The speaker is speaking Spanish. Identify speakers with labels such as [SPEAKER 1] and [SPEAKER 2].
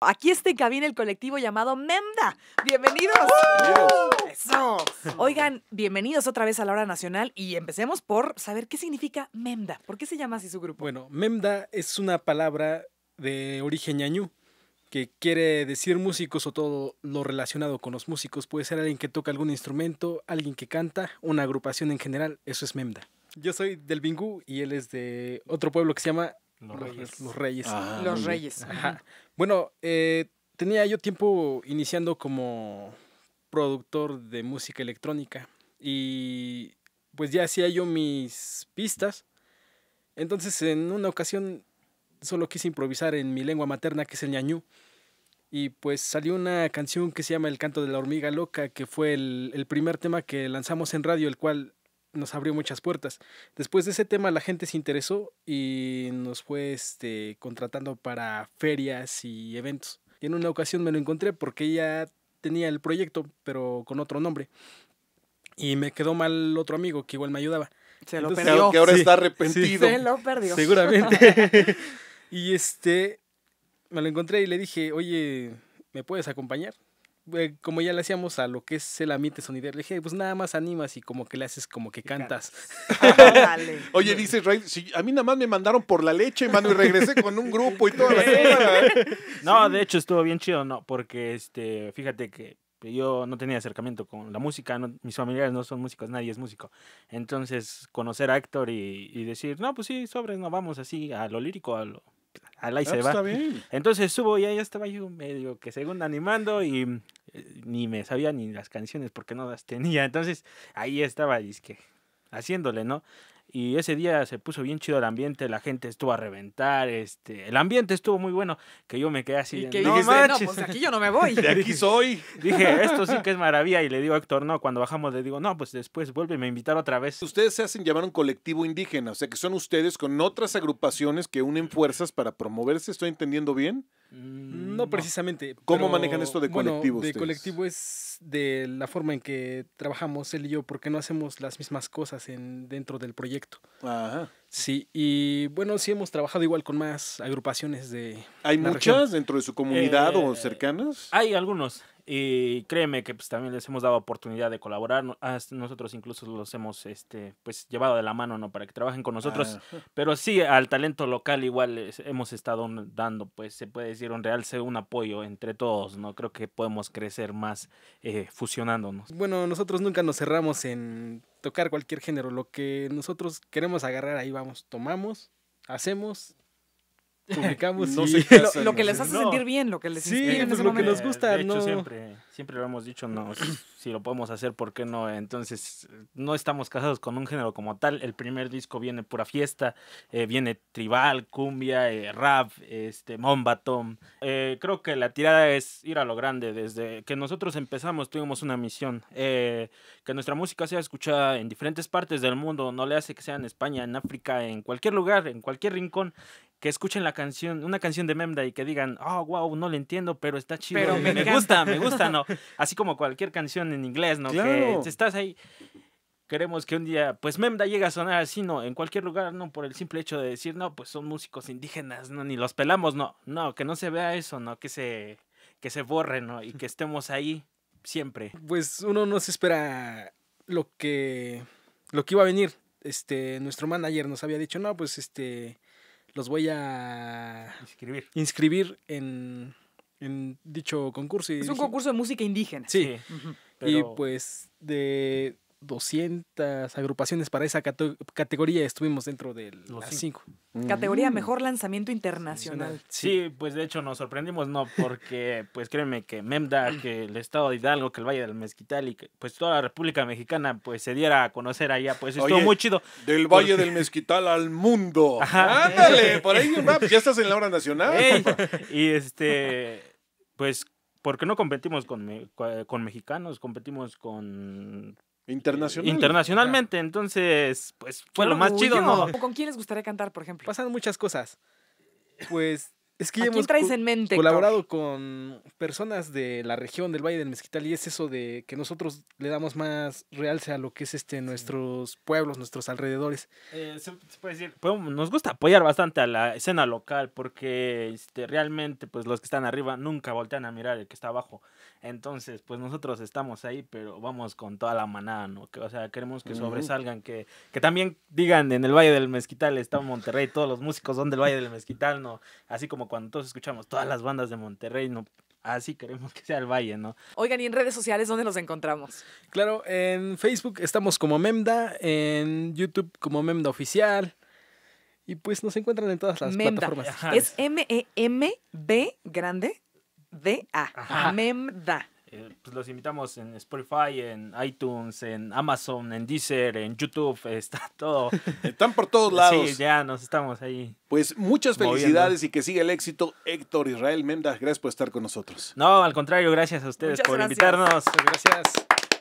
[SPEAKER 1] Aquí está en cabina el colectivo llamado Memda. ¡Bienvenidos! Oigan, bienvenidos otra vez a la hora nacional y empecemos por saber qué significa Memda. ¿Por qué se llama así su grupo? Bueno, Memda es una palabra de origen ñañú que quiere decir músicos o todo lo relacionado con los músicos. Puede ser alguien que toca algún instrumento, alguien que canta, una agrupación en general. Eso es Memda. Yo soy del Bingú y él es de otro pueblo que se llama Los Reyes. Los Reyes. Ah, los Reyes. Bueno, eh, tenía yo tiempo iniciando como productor de música electrónica y pues ya hacía yo mis pistas. Entonces en una ocasión solo quise improvisar en mi lengua materna que es el ñañú y pues salió una canción que se llama El canto de la hormiga loca que fue el, el primer tema que lanzamos en radio el cual nos abrió muchas puertas. Después de ese tema la gente se interesó y nos fue este, contratando para ferias y eventos. Y en una ocasión me lo encontré porque ella tenía el proyecto, pero con otro nombre. Y me quedó mal otro amigo que igual me ayudaba. Se lo perdió. Que ahora está arrepentido. Se lo perdió. Seguramente. y este, me lo encontré y le dije, oye, ¿me puedes acompañar? Eh, como ya le hacíamos a lo que es el ambiente sonidero, le dije, pues nada más animas y como que le haces como que cantas. Oye, dice Ray, si a mí nada más me mandaron por la leche, mano, y regresé con un grupo y toda la No, de hecho
[SPEAKER 2] estuvo bien chido, ¿no? Porque, este, fíjate que yo no tenía acercamiento con la música, mis familiares no son músicos, nadie es músico. Entonces, conocer a Héctor y, y decir, no, pues sí, sobres, no vamos así a lo lírico, a lo Ah, se pues va. Entonces subo y ahí estaba yo medio que según animando y eh, ni me sabía ni las canciones porque no las tenía. Entonces ahí estaba, haciéndole, ¿no? y ese día se puso bien chido el ambiente, la gente estuvo a reventar, este, el ambiente estuvo muy bueno, que yo me quedé así, ¿Y que no pues aquí yo no me voy. De aquí soy. Dije, esto sí que es maravilla y le digo a Héctor, no, cuando bajamos le digo, no, pues después vuelve me invitar otra
[SPEAKER 1] vez. Ustedes se hacen llamar un colectivo indígena, o sea que son ustedes con otras agrupaciones que unen fuerzas para promoverse, ¿estoy entendiendo bien? Mm, no precisamente. ¿Cómo manejan esto de colectivo? de colectivo es de la forma en que trabajamos él y yo, porque no hacemos las mismas cosas en, dentro del proyecto. Ajá. Sí, y bueno, sí hemos trabajado igual con más agrupaciones de... ¿Hay muchas dentro de su comunidad o eh, cercanas?
[SPEAKER 2] Hay algunos. Y créeme que pues, también les hemos dado oportunidad de colaborar. Ah, nosotros incluso los hemos este, pues, llevado de la mano ¿no? para que trabajen con nosotros. Ah, Pero sí, al talento local igual hemos estado dando, pues se puede decir, un realce, un apoyo entre todos. no Creo que podemos crecer más eh, fusionándonos.
[SPEAKER 1] Bueno, nosotros nunca nos cerramos en tocar cualquier género. Lo que nosotros queremos agarrar ahí vamos, tomamos, hacemos lo, que les hace sentir bien, lo que les inspira en lo que nos gusta. siempre,
[SPEAKER 2] lo hemos dicho, no, si lo podemos hacer, ¿por qué no? Entonces, no estamos casados con un género como tal. El primer disco viene pura fiesta, eh, viene tribal, cumbia, eh, rap, este, momba, tom. Eh, creo que la tirada es ir a lo grande. Desde que nosotros empezamos tuvimos una misión, que nuestra música sea escuchada en diferentes partes del mundo, no le hace que sea en España, en África, en cualquier lugar, en cualquier rincón que escuchen la canción, una canción de Memda y que digan, oh, ah, wow, no le entiendo, pero está chido. Pero me, gusta, me gusta, ¿no? Así como cualquier canción en inglés, ¿no? Claro. estás ahí. Queremos que un día, pues Memda llegue a sonar así, ¿no? En cualquier lugar, no por el simple hecho de decir, no, pues son músicos indígenas, no, ni los pelamos, no, no, que no se vea eso, ¿no? Que se, que se borre, ¿no? Y que estemos ahí siempre.
[SPEAKER 1] Pues uno no se espera lo que, lo que iba a venir. Este, nuestro manager nos había dicho, no, pues este, los voy a inscribir, inscribir en, dicho concurso. es un concurso de música indígena. Sí. Y pues de 200 agrupaciones para esa categoría estuvimos dentro de las 5. Categoría mm. Mejor Lanzamiento Internacional.
[SPEAKER 2] Sí, pues de hecho nos sorprendimos, ¿no? Porque, pues créeme que Memda, que el Estado de Hidalgo, que el Valle del Mezquital y que pues toda la República Mexicana pues se diera a conocer allá, pues estuvo muy chido. Del Valle del
[SPEAKER 1] Mezquital al mundo. Ándale, por ahí ya estás en la hora nacional.
[SPEAKER 2] y este, pues ¿por qué no competimos con mexicanos, competimos con Internacional. Internacionalmente,
[SPEAKER 1] entonces, pues fue lo más chido, ¿no? ¿Con quién les gustaría cantar, por ejemplo? Pasan muchas cosas. Pues es que hemos en mente? Colaborado con personas de la región del Valle del Mezquital y es eso de que nosotros le damos más realce a lo que es este nuestros pueblos, nuestros alrededores.
[SPEAKER 2] Eh, se, puede decir,
[SPEAKER 1] nos gusta apoyar bastante a la escena local
[SPEAKER 2] porque este, realmente pues los que están arriba nunca voltean a mirar el que está abajo. Entonces, pues nosotros estamos ahí, pero vamos con toda la manada, ¿no? o sea, queremos que sobresalgan, que, que también digan en el Valle del Mezquital está Monterrey, todos los músicos son el Valle del Mezquital, ¿no? Así como cuando todos escuchamos todas las bandas de Monterrey, no, así queremos que sea el Valle, ¿no?
[SPEAKER 1] Oigan, ¿y en redes sociales dónde nos encontramos? Claro, en Facebook estamos como Memda, en YouTube como Memda Oficial. Y pues nos encuentran en todas las plataformas. Es M-E-M-B grande D-A. Memda.
[SPEAKER 2] Eh, pues los invitamos en Spotify, en iTunes, en Amazon, en Deezer, en YouTube, está todo. Están por todos lados. Sí, ya nos estamos ahí.
[SPEAKER 1] Pues muchas felicidades y que siga el éxito, Héctor Israel Mendas. Gracias por estar con nosotros.
[SPEAKER 2] No, al contrario, gracias a ustedes por invitarnos.
[SPEAKER 1] Gracias.